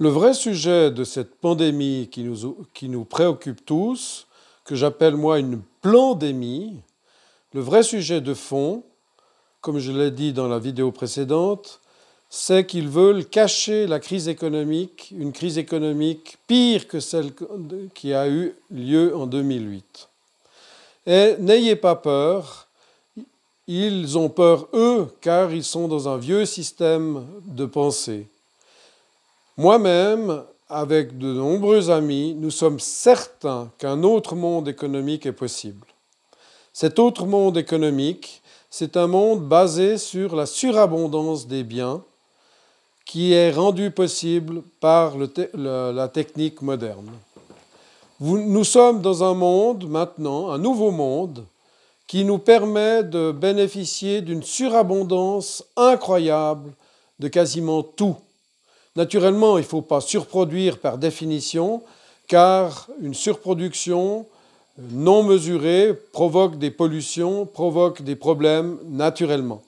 Le vrai sujet de cette pandémie qui nous, préoccupe tous, que j'appelle moi une plandémie, le vrai sujet de fond, comme je l'ai dit dans la vidéo précédente, c'est qu'ils veulent cacher la crise économique, une crise économique pire que celle qui a eu lieu en 2008. Et n'ayez pas peur, ils ont peur eux, car ils sont dans un vieux système de pensée. Moi-même, avec de nombreux amis, nous sommes certains qu'un autre monde économique est possible. Cet autre monde économique, c'est un monde basé sur la surabondance des biens qui est rendu possible par la technique moderne. nous sommes dans un monde maintenant, un nouveau monde, qui nous permet de bénéficier d'une surabondance incroyable de quasiment tout Naturellement, il ne faut pas surproduire par définition, car une surproduction euh, non mesurée provoque des pollutions, provoque des problèmes naturellement.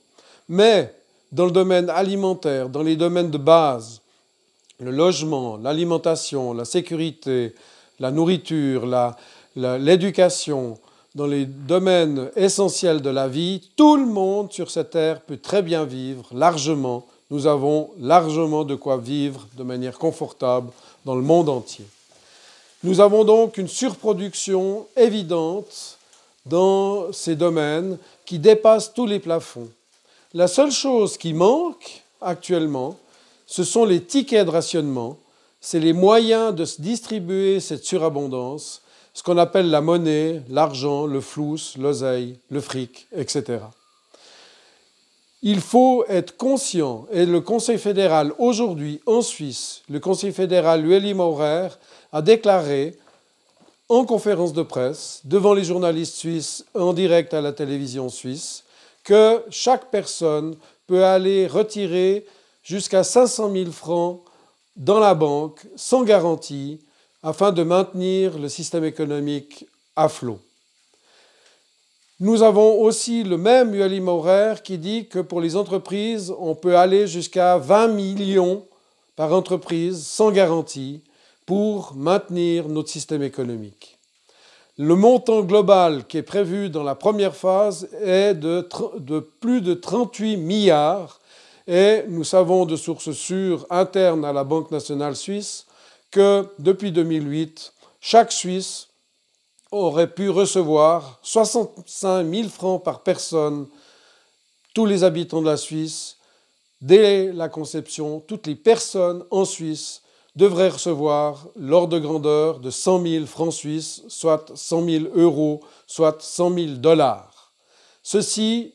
Mais dans le domaine alimentaire, dans les domaines de base, le logement, l'alimentation, la sécurité, la nourriture, l'éducation, dans les domaines essentiels de la vie, tout le monde sur cette terre peut très bien vivre largement nous avons largement de quoi vivre de manière confortable dans le monde entier. Nous avons donc une surproduction évidente dans ces domaines qui dépasse tous les plafonds. La seule chose qui manque actuellement, ce sont les tickets de rationnement, c'est les moyens de se distribuer cette surabondance, ce qu'on appelle la monnaie, l'argent, le flous, l'oseille, le fric, etc. Il faut être conscient, et le Conseil fédéral aujourd'hui en Suisse, le Conseil fédéral Ueli Maurer a déclaré en conférence de presse, devant les journalistes suisses, en direct à la télévision suisse, que chaque personne peut aller retirer jusqu'à 500 000 francs dans la banque sans garantie afin de maintenir le système économique à flot. Nous avons aussi le même ULIM Maurer qui dit que pour les entreprises, on peut aller jusqu'à 20 millions par entreprise sans garantie pour maintenir notre système économique. Le montant global qui est prévu dans la première phase est de, de plus de 38 milliards et nous savons de sources sûres internes à la Banque nationale suisse que depuis 2008, chaque Suisse aurait pu recevoir 65 000 francs par personne, tous les habitants de la Suisse, dès la conception, toutes les personnes en Suisse devraient recevoir l'ordre de grandeur de 100 000 francs suisses, soit 100 000 euros, soit 100 000 dollars. Ceci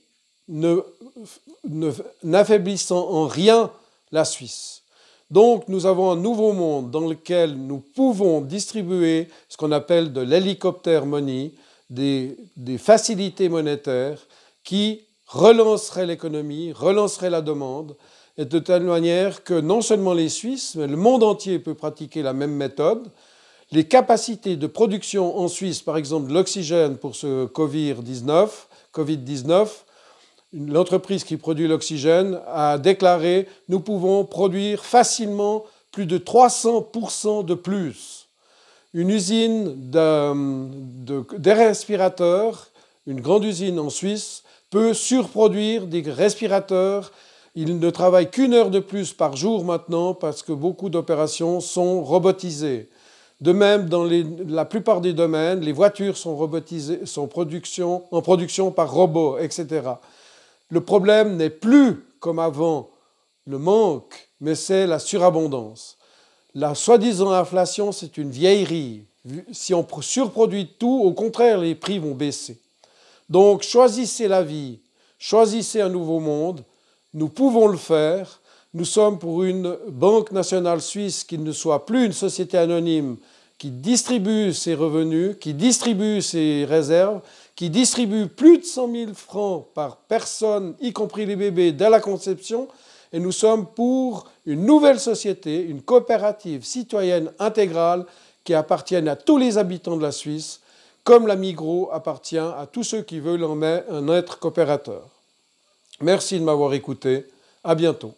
n'affaiblissant en rien la Suisse. Donc nous avons un nouveau monde dans lequel nous pouvons distribuer ce qu'on appelle de l'hélicoptère money, des, facilités monétaires qui relanceraient l'économie, relanceraient la demande, et de telle manière que non seulement les Suisses, mais le monde entier peut pratiquer la même méthode. Les capacités de production en Suisse, par exemple l'oxygène pour ce COVID-19, COVID covid 19 l'entreprise qui produit l'oxygène a déclaré nous pouvons produire facilement plus de 300% de plus. Une usine d'air respirateurs, une grande usine en Suisse, peut surproduire des respirateurs. Ils ne travaillent qu'une heure de plus par jour maintenant parce que beaucoup d'opérations sont robotisées. De même, dans la plupart des domaines, les voitures sont robotisées, production, en production par robot, etc. Le problème n'est plus, comme avant, le manque, mais c'est la surabondance. La soi-disant inflation, c'est une vieillerie. Si on surproduit tout, au contraire, les prix vont baisser. Donc choisissez la vie, choisissez un nouveau monde. Nous pouvons le faire. Nous sommes pour une banque nationale suisse qui ne soit plus une société anonyme, qui distribue ses revenus, qui distribue ses réserves, qui distribue plus de 100 000 francs par personne, y compris les bébés, dès la conception. Et nous sommes pour une nouvelle société, une coopérative citoyenne intégrale qui appartienne à tous les habitants de la Suisse, comme la Migros appartient à tous ceux qui veulent en être coopérateurs. Merci de m'avoir écouté. À bientôt.